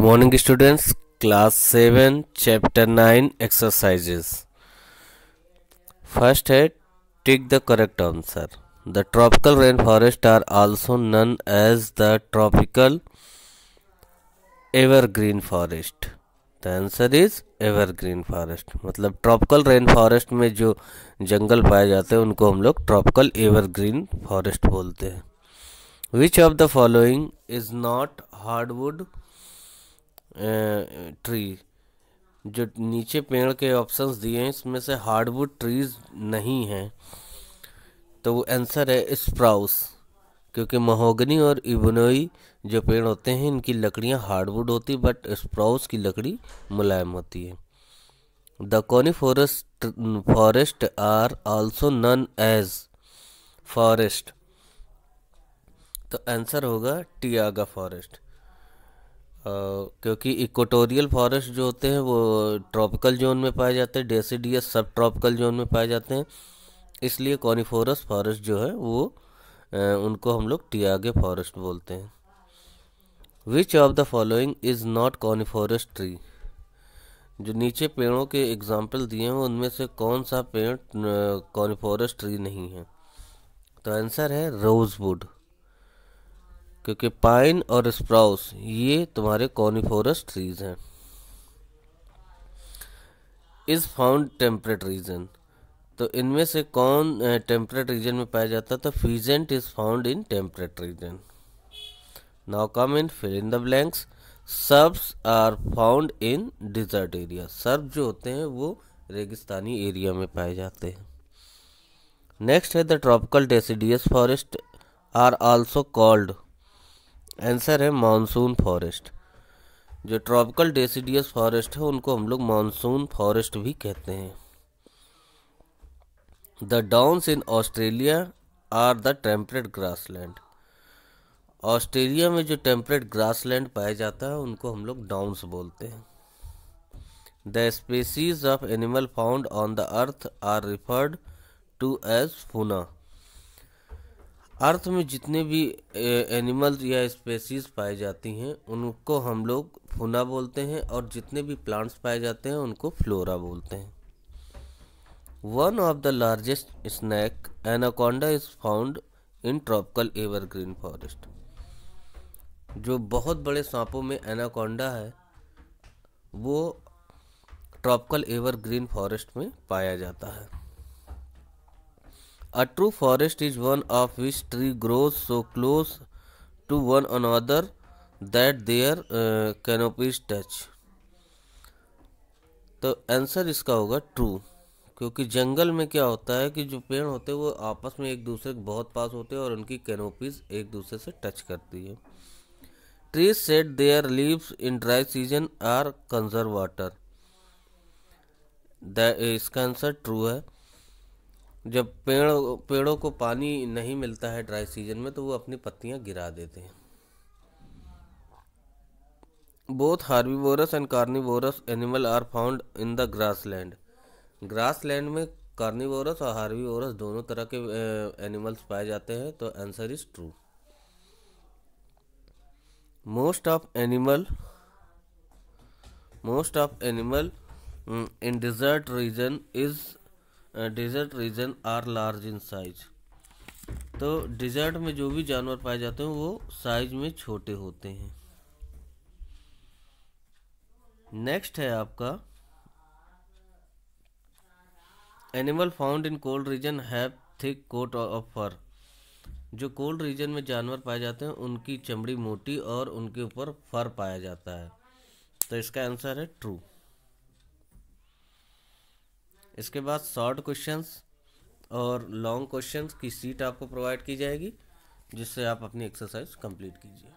Morning students class seven chapter nine exercises first है tick the correct answer the tropical rain forest are also known as the tropical evergreen forest the answer is evergreen forest मतलब tropical rain forest में जो जंगल पाए जाते हैं उनको हम लोग ट्रॉपिकल एवरग्रीन फॉरेस्ट बोलते हैं which of the following is not hardwood tree जो नीचे पेड़ के ऑप्शंस दिए हैं इसमें से हार्डवुड ट्रीज नहीं हैं तो वो आंसर है स्प्राउस क्योंकि महोगनी और इबनोई जो पेड़ होते हैं इनकी लकड़ियाँ हार्डवुड होती बट स्प्राउस की लकड़ी मुलायम होती है the forest forest are also known as forest तो आंसर होगा टियागा फॉरेस्ट क्योंकि इक्वेटोरियल फॉरेस्ट जो होते हैं वो ट्रॉपिकल जोन में पाए जाते हैं डेसीडियस सब ट्रॉपिकल जोन में पाए जाते हैं इसलिए कॉनिफोरस फॉरेस्ट जो है वो उनको हम लोग टियागे फॉरेस्ट बोलते हैं which of the following is not coniferous tree जो नीचे पेड़ों के एग्जाम्पल दिए हैं उनमें से कौन सा पेड़ कॉनिफोरस ट्री नहीं है तो आंसर है रोज़वुड क्योंकि पाइन और स्प्राउस ये तुम्हारे कॉनिफोरस ट्रीज हैं इज़ फाउंड टेम्परेट रीजन तो इनमें से कौन टेम्परेट रीजन में पाया जाता है तो pheasant is found in temperate region now come in fill in the blanks shrubs are found in desert area shrub जो होते हैं वो रेगिस्तानी एरिया में पाए जाते हैं नेक्स्ट है the tropical deciduous forest are also called answer है मानसून फॉरेस्ट जो ट्रॉपिकल डेसीडियस फॉरेस्ट है उनको हम लोग मानसून फॉरेस्ट भी कहते हैं the downs in Australia are the temperate land Australia में जो टेम्परेट लैंड पाया जाता है उनको हम लोग डाउन्स बोलते हैं the species of animal found on the earth are referred to as fauna earth में जितने भी एनिमल या स्पेसीज पाई जाती हैं उनको हम लोग फूना बोलते हैं और जितने भी प्लांट्स पाए जाते हैं उनको फ्लोरा बोलते हैं one of the largest snake anaconda is found in tropical evergreen forest जो बहुत बड़े सांपों में एनाकोंडा है वो ट्रॉपिकल एवरग्रीन फॉरेस्ट में पाया जाता है A true forest is one of which tree grows so close to one another that their uh, canopies touch. तो आंसर इसका होगा ट्रू क्योंकि जंगल में क्या होता है कि जो पेड़ होते हैं वो आपस में एक दूसरे के बहुत पास होते हैं और उनकी कैनोपीज एक दूसरे से टच करती है trees shed their leaves in dry season are conserve water इसका आंसर ट्रू है जब पेड़ पेड़ों को पानी नहीं मिलता है ड्राई सीजन में तो वो अपनी पत्तियां गिरा देते हैं both herbivorous and carnivorous animal are found in the grassland grassland में कार्निवोरस और हार्बीवोरस दोनों तरह के एनिमल्स पाए जाते हैं तो answer is true most of animal most of animal in desert region is desert region are large in size तो डेजर्ट में जो भी जानवर पाए जाते हैं वो साइज में छोटे होते हैं नेक्स्ट है आपका animal found in cold region have thick coat of fur जो कोल्ड रीजन में जानवर पाए जाते हैं उनकी चमड़ी मोटी और उनके ऊपर फर पाया जाता है तो इसका आंसर है ट्रू इसके बाद शॉर्ट क्वेश्चंस और लॉन्ग क्वेश्चंस की सीट आपको प्रोवाइड की जाएगी जिससे आप अपनी एक्सरसाइज कंप्लीट कीजिए